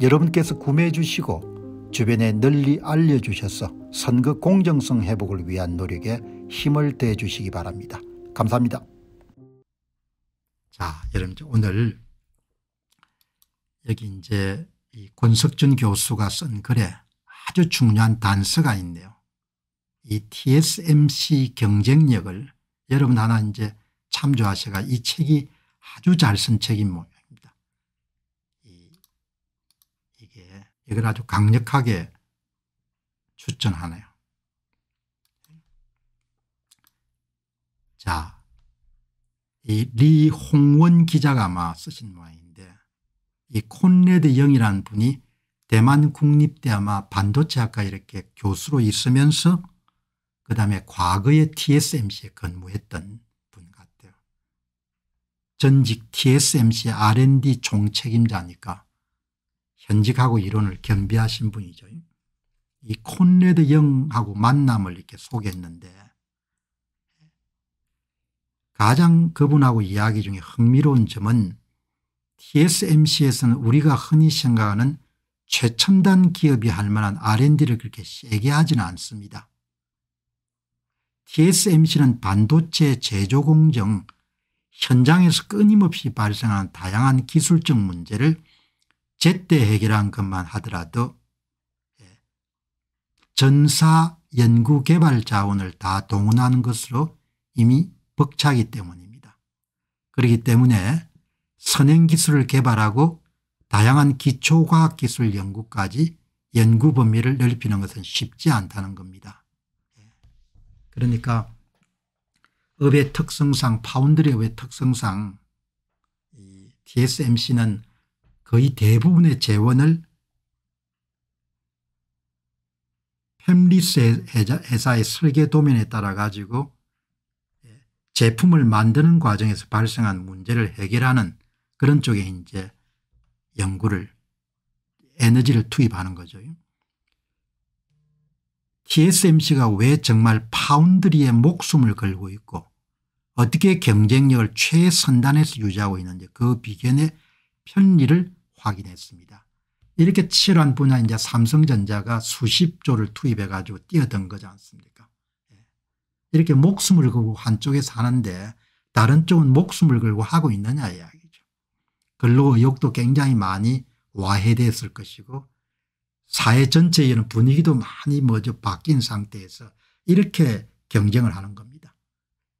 여러분께서 구매해 주시고 주변에 널리 알려주셔서 선거 공정성 회복을 위한 노력에 힘을 대 주시기 바랍니다. 감사합니다. 자, 여러분 오늘 여기 이제 이 권석준 교수가 쓴 글에 아주 중요한 단서가 있네요. 이 TSMC 경쟁력을 여러분 하나 이제 참조하셔가 이 책이 아주 잘 쓴 책입니다. 이걸 아주 강력하게 추천하네요. 자, 이 리홍원 기자가 아마 쓰신 모양인데 이 콘레드 영이라는 분이 대만 국립대 아마 반도체학과 이렇게 교수로 있으면서 그 다음에 과거에 TSMC에 근무했던 분 같아요. 전직 TSMC R&D 총책임자니까 현직하고 이론을 겸비하신 분이죠. 이 콘레드 영하고 만남을 이렇게 소개했는데 가장 그분하고 이야기 중에 흥미로운 점은 TSMC에서는 우리가 흔히 생각하는 최첨단 기업이 할 만한 R&D를 그렇게 세게 하지는 않습니다. TSMC는 반도체 제조 공정 현장에서 끊임없이 발생하는 다양한 기술적 문제를 제때 해결한 것만 하더라도 예, 전사 연구 개발 자원을 다 동원하는 것으로 이미 벅차기 때문입니다. 그렇기 때문에 선행기술을 개발하고 다양한 기초과학기술 연구까지 연구 범위를 넓히는 것은 쉽지 않다는 겁니다. 예, 그러니까 업의 특성상 파운드리 업의 특성상 TSMC는 거의 대부분의 재원을 햄리스 회사의 설계 도면에 따라 가지고 예, 제품을 만드는 과정에서 발생한 문제를 해결하는 그런 쪽에 이제 연구를 에너지를 투입하는 거죠. TSMC가 왜 정말 파운드리의 목숨을 걸고 있고 어떻게 경쟁력을 최선단에서 유지하고 있는지 그 비견의 편리를 확인했습니다. 이렇게 치열한 분야 이제 삼성전자가 수십 조를 투입해 가지고 뛰어든 거지 않습니까? 예. 이렇게 목숨을 걸고 한쪽에 사는데 다른 쪽은 목숨을 걸고 하고 있느냐 이야기죠. 근로 의욕도 굉장히 많이 와해됐을 것이고 사회 전체에 는 분위기도 많이 먼저 바뀐 상태에서 이렇게 경쟁을 하는 겁니다.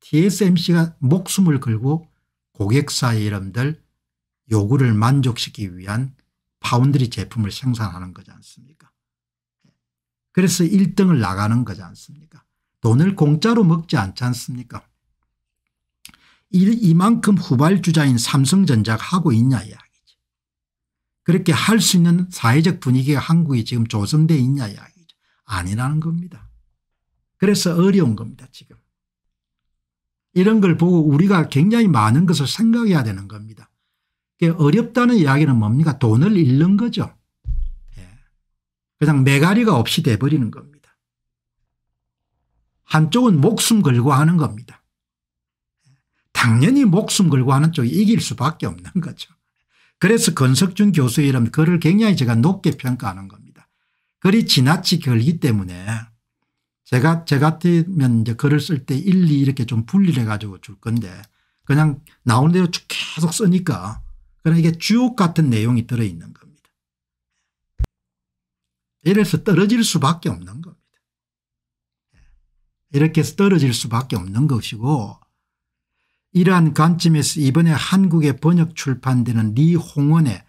TSMC가 목숨을 걸고 고객사 여러분들 요구를 만족시키기 위한 파운드리 제품을 생산하는 거지 않습니까 그래서 1등을 나가는 거지 않습니까 돈을 공짜로 먹지 않지 않습니까 이, 만큼 후발주자인 삼성전자가 하고 있냐 이야기죠. 그렇게 할 수 있는 사회적 분위기가 한국이 지금 조성돼 있냐 이야기죠. 아니라는 겁니다. 그래서 어려운 겁니다 지금. 이런 걸 보고 우리가 굉장히 많은 것을 생각해야 되는 겁니다. 어렵다는 이야기는 뭡니까? 돈을 잃는 거죠. 예. 그냥 메가리가 없이 돼버리는 겁니다. 한쪽은 목숨 걸고 하는 겁니다. 당연히 목숨 걸고 하는 쪽이 이길 수밖에 없는 거죠. 그래서 건석준 교수의 이름 글을 굉장히 제가 높게 평가하는 겁니다. 그리 지나치 게 길기 때문에 제가 제 같으면 이제 글을 쓸 때 1, 2 이렇게 좀 분리를 해가지고 줄 건데 그냥 나오는 대로 쭉 계속 쓰니까 그러나 이게 주옥 같은 내용이 들어있는 겁니다. 이래서 떨어질 수밖에 없는 겁니다. 예. 이렇게 해서 떨어질 수밖에 없는 것이고 이러한 관점에서 이번에 한국에 번역 출판되는 리홍원의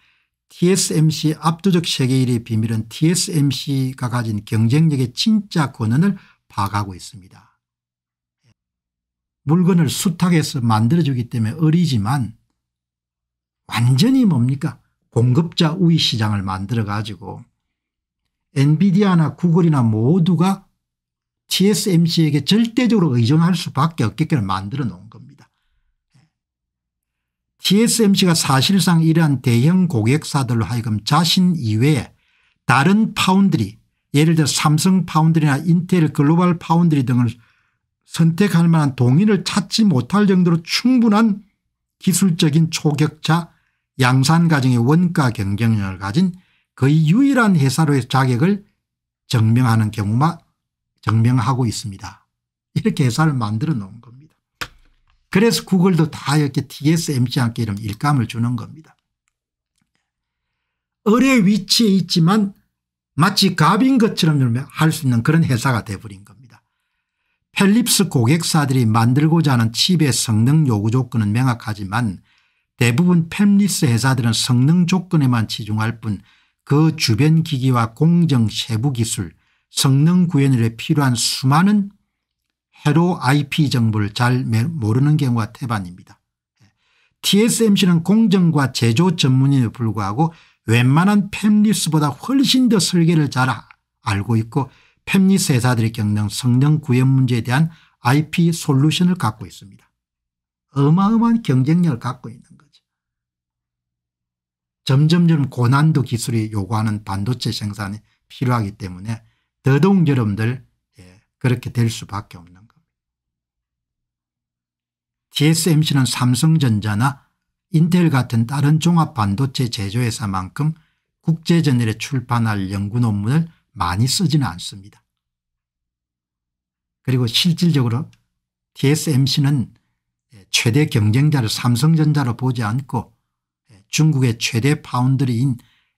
TSMC 압도적 세계 1위 비밀은 TSMC가 가진 경쟁력의 진짜 권한을 파악하고 있습니다. 예. 물건을 수탁해서 만들어주기 때문에 어리지만 완전히 뭡니까 공급자 우위 시장을 만들어 가지고 엔비디아나 구글이나 모두가 TSMC에게 절대적으로 의존할 수밖에 없게끔 만들어 놓은 겁니다. TSMC가 사실상 이러한 대형 고객사들로 하여금 자신 이외에 다른 파운드리 예를 들어 삼성 파운드리나 인텔 글로벌 파운드리 등을 선택할 만한 동인을 찾지 못할 정도로 충분한 기술적인 초격차 양산가정의 원가 경쟁력을 가진 거의 유일한 회사로의 자격을 증명하는 경우만 증명하고 있습니다. 이렇게 회사를 만들어 놓은 겁니다. 그래서 구글도 다 이렇게 TSMC한테 이런 일감을 주는 겁니다. 을의 위치에 있지만 마치 갑인 것처럼 할 수 있는 그런 회사가 돼버린 겁니다. 펠립스 고객사들이 만들고자 하는 칩의 성능 요구 조건은 명확하지만 대부분 팹리스 회사들은 성능 조건에만 치중할 뿐 그 주변 기기와 공정 세부 기술 성능 구현을 위해 필요한 수많은 해로 IP 정보를 잘 모르는 경우가 태반입니다. TSMC는 공정과 제조 전문인에 불구하고 웬만한 팹리스보다 훨씬 더 설계를 잘 아, 알고 있고 팹리스 회사들의 겪는 성능 구현 문제에 대한 IP 솔루션을 갖고 있습니다. 어마어마한 경쟁력을 갖고 있는 거 점점점 고난도 기술이 요구하는 반도체 생산이 필요하기 때문에 더더욱 여러분들 예, 그렇게 될 수밖에 없는 겁니다. TSMC는 삼성전자나 인텔 같은 다른 종합반도체 제조회사만큼 국제전열에 출판할 연구 논문을 많이 쓰지는 않습니다. 그리고 실질적으로 TSMC는 예, 최대 경쟁자를 삼성전자로 보지 않고 중국의 최대 파운드리인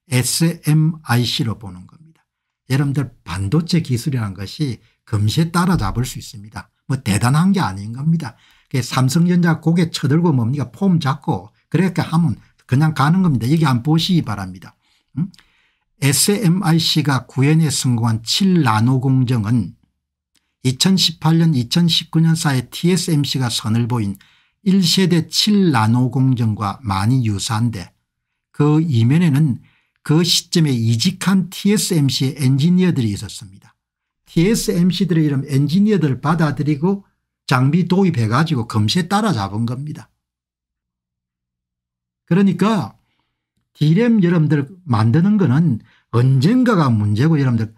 SMIC로 보는 겁니다. 여러분들 반도체 기술이라는 것이 금세 따라잡을 수 있습니다. 뭐 대단한 게 아닌 겁니다. 삼성전자 고개 쳐들고 뭡니까 폼 잡고 그렇게 하면 그냥 가는 겁니다. 여기 안 보시기 바랍니다. 음? SMIC가 구현에 성공한 7나노 공정은 2018년 2019년 사이 TSMC가 선을 보인 1세대 7나노 공정과 많이 유사한데 그 이면에는 그 시점에 이직한 TSMC의 엔지니어들이 있었습니다. TSMC들의 이런 엔지니어들을 받아들이고 장비 도입해 가지고 검시에 따라잡은 겁니다. 그러니까 디램 여러분들 만드는 거는 언젠가가 문제고 여러분들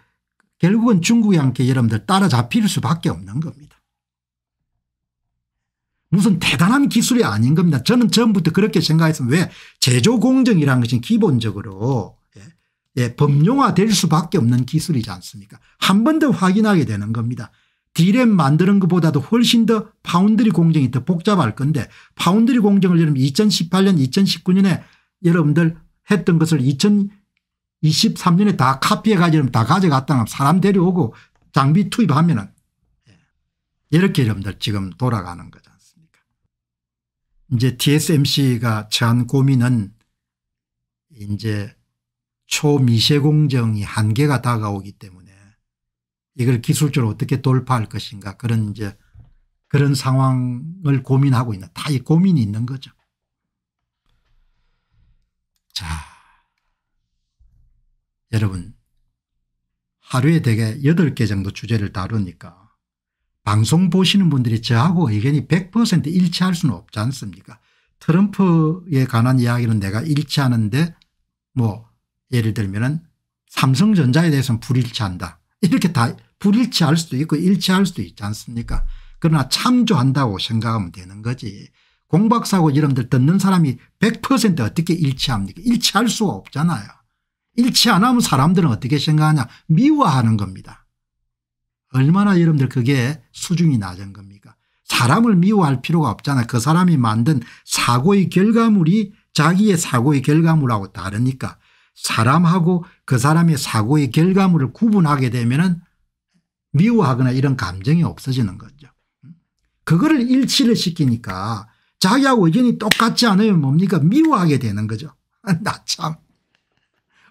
결국은 중국이 함께 여러분들 따라잡힐 수밖에 없는 겁니다. 무슨 대단한 기술이 아닌 겁니다. 저는 전부터 그렇게 생각했습니다. 왜? 제조공정이라는 것이 기본적으로 예, 범용화될 예, 수밖에 없는 기술이지 않습니까? 한 번 더 확인하게 되는 겁니다. 디램 만드는 것보다도 훨씬 더 파운드리 공정이 더 복잡할 건데 파운드리 공정을 여러분 2018년 2019년에 여러분들 했던 것을 2023년에 다 카피해 가지고 다 가져갔다가 사람 데려오고 장비 투입하면은 예, 이렇게 여러분들 지금 돌아가는 거죠. 이제 TSMC가 처한 고민은 이제 초미세공정이 한계가 다가오기 때문에 이걸 기술적으로 어떻게 돌파할 것인가 그런 이제 그런 상황을 고민하고 있는 다 이 고민이 있는 거죠. 자 여러분 하루에 대개 8개 정도 주제를 다루니까 방송 보시는 분들이 저하고 의견이 100% 일치할 수는 없지 않습니까 트럼프에 관한 이야기는 내가 일치하는데 뭐 예를 들면 은 삼성전자에 대해서는 불일치한다 이렇게 다 불일치할 수도 있고 일치할 수도 있지 않습니까 그러나 참조한다고 생각하면 되는 거지 공박사고 이런들 듣는 사람이 100% 어떻게 일치합니까 일치할 수가 없잖아요 일치 안 하면 사람들은 어떻게 생각하냐 미워하는 겁니다 얼마나 여러분들 그게 수준이 낮은 겁니까 사람을 미워할 필요가 없잖아 그 사람이 만든 사고의 결과물이 자기의 사고의 결과물하고 다르니까 사람하고 그 사람의 사고의 결과물을 구분하게 되면 미워하거나 이런 감정이 없어지는 거죠. 그거를 일치를 시키니까 자기하고 의견이 똑같지 않으면 뭡니까 미워하게 되는 거죠. 나 참.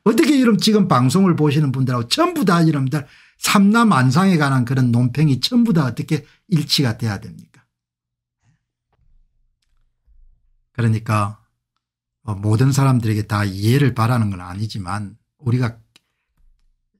어떻게 이런 지금 방송을 보시는 분들하고 전부 다여러분 삼남 안상에 관한 그런 논평이 전부 다 어떻게 일치가 돼야 됩니까? 그러니까 뭐 모든 사람들에게 다 이해를 바라는 건 아니지만 우리가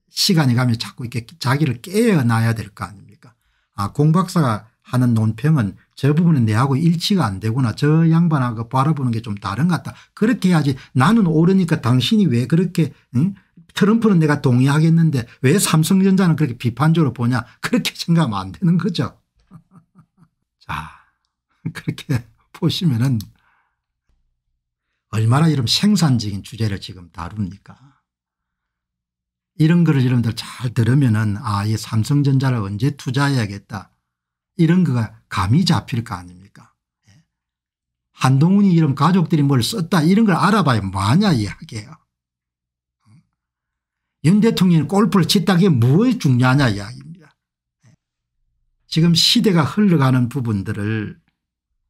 시간이 가면 자꾸 이렇게 자기를 깨어나야 될 거 아닙니까? 아, 공박사가 하는 논평은 저 부분은 내하고 일치가 안 되구나. 저 양반하고 바라보는 게 좀 다른 것 같다. 그렇게 해야지 나는 옳으니까 당신이 왜 그렇게 응? 트럼프는 내가 동의하겠는데 왜 삼성전자는 그렇게 비판적으로 보냐 그렇게 생각하면 안 되는 거죠. 자 그렇게 보시면은 얼마나 이런 생산적인 주제를 지금 다룹니까 이런 거를 여러분들 잘 들으면은 아이 삼성전자를 언제 투자해야겠다 이런 거가 감이 잡힐 거 아닙니까 예. 한동훈이 이런 가족들이 뭘 썼다 이런 걸 알아봐야 뭐하냐 이야기예요. 윤 대통령이 골프를 치다 게 무엇이 중요하냐 이야기입니다. 지금 시대가 흘러가는 부분들을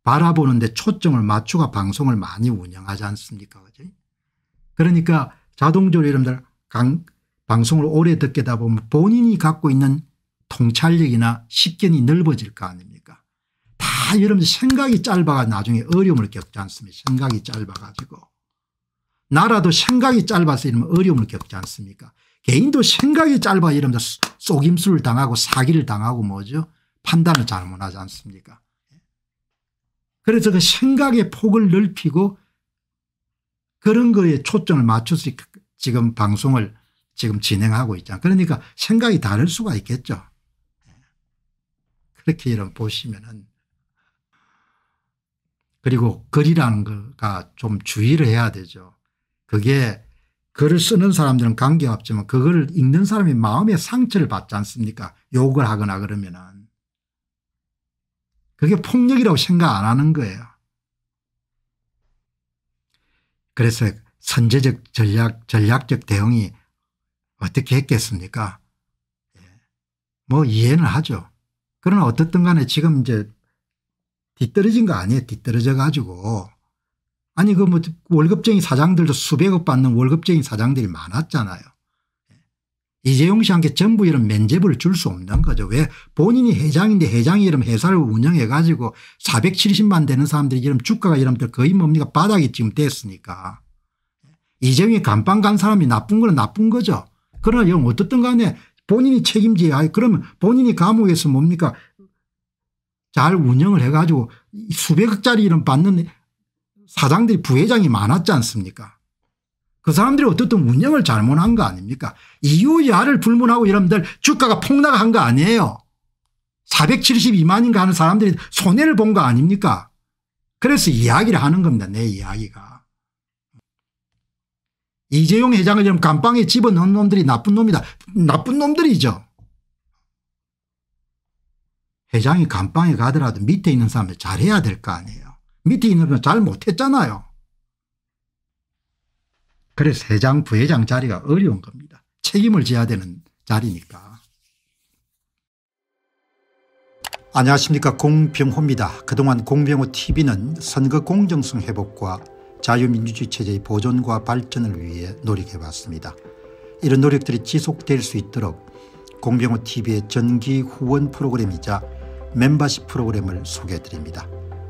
바라보는데 초점을 맞추가 방송을 많이 운영하지 않습니까 그죠? 그러니까 자동적으로 여러분들 강, 방송을 오래 듣게다 보면 본인이 갖고 있는 통찰력이나 식견이 넓어질 거 아닙니까 다 여러분 생각이 짧아가 나중에 어려움을 겪지 않습니까 생각이 짧아가지고 나라도 생각이 짧아서 이러면 어려움을 겪지 않습니까 개인도 생각이 짧아 이러면 속임수를 당하고 사기를 당하고 뭐죠 판단을 잘못하지 않습니까 그래서 그 생각의 폭을 넓히고 그런 거에 초점을 맞춰서 지금 방송을 지금 진행하고 있잖아 그러니까 생각이 다를 수가 있겠죠 그렇게 이런 보시면은 그리고 글이라는 거가 좀 주의를 해야 되죠. 그게 글을 쓰는 사람들은 관계 없지만 그걸 읽는 사람이 마음에 상처를 받지 않습니까 욕을 하거나 그러면 은 그게 폭력이라고 생각 안 하는 거예요. 그래서 선제적 전략 전략적 대응이 어떻게 했겠습니까 예. 뭐 이해는 하죠. 그러나 어떻든 간에 지금 이제 뒤떨어진 거 아니에요. 뒤떨어져 가지고 아니 그 뭐 월급쟁이 사장들도 수백억 받는 월급쟁이 사장들이 많았잖아요. 예. 이재용 씨한테 전부 이런 면접을 줄 수 없는 거죠. 왜 본인이 회장인데 회장이 이런 회사를 운영해 가지고 470만 되는 사람들이 이런 주가가 이런들 거의 뭡니까 바닥이 지금 됐으니까. 예. 이재용이 감방 간 사람이 나쁜 건 나쁜 거죠. 그러나 영 어떻든 간에 본인이 책임져야 그러면 본인이 감옥에서 뭡니까 잘 운영을 해가지고 수백억짜리 이런 받는 사장들이 부회장이 많았지 않습니까 그 사람들이 어떻든 운영을 잘못한 거 아닙니까 이유야를 불문하고 여러분들 주가가 폭락한 거 아니에요 472만인가 하는 사람들이 손해를 본 거 아닙니까 그래서 이야기를 하는 겁니다 내 이야기가 이재용 회장을 지금 감방에 집어넣은 놈들이 나쁜 놈이다 나쁜 놈들이죠 회장이 감방에 가더라도 밑에 있는 사람들 잘해야 될 거 아니에요 밑에 있는 건잘 못했잖아요. 그래서 회장 부회장 자리가 어려운 겁니다. 책임을 져야 되는 자리니까. 안녕하십니까 공병호입니다. 그동안 공병호TV는 선거 공정성 회복과 자유민주주의 체제의 보존과 발전을 위해 노력해왔습니다. 이런 노력들이 지속될 수 있도록 공병호TV의 전기 후원 프로그램이자 멤버십 프로그램을 소개해드립니다.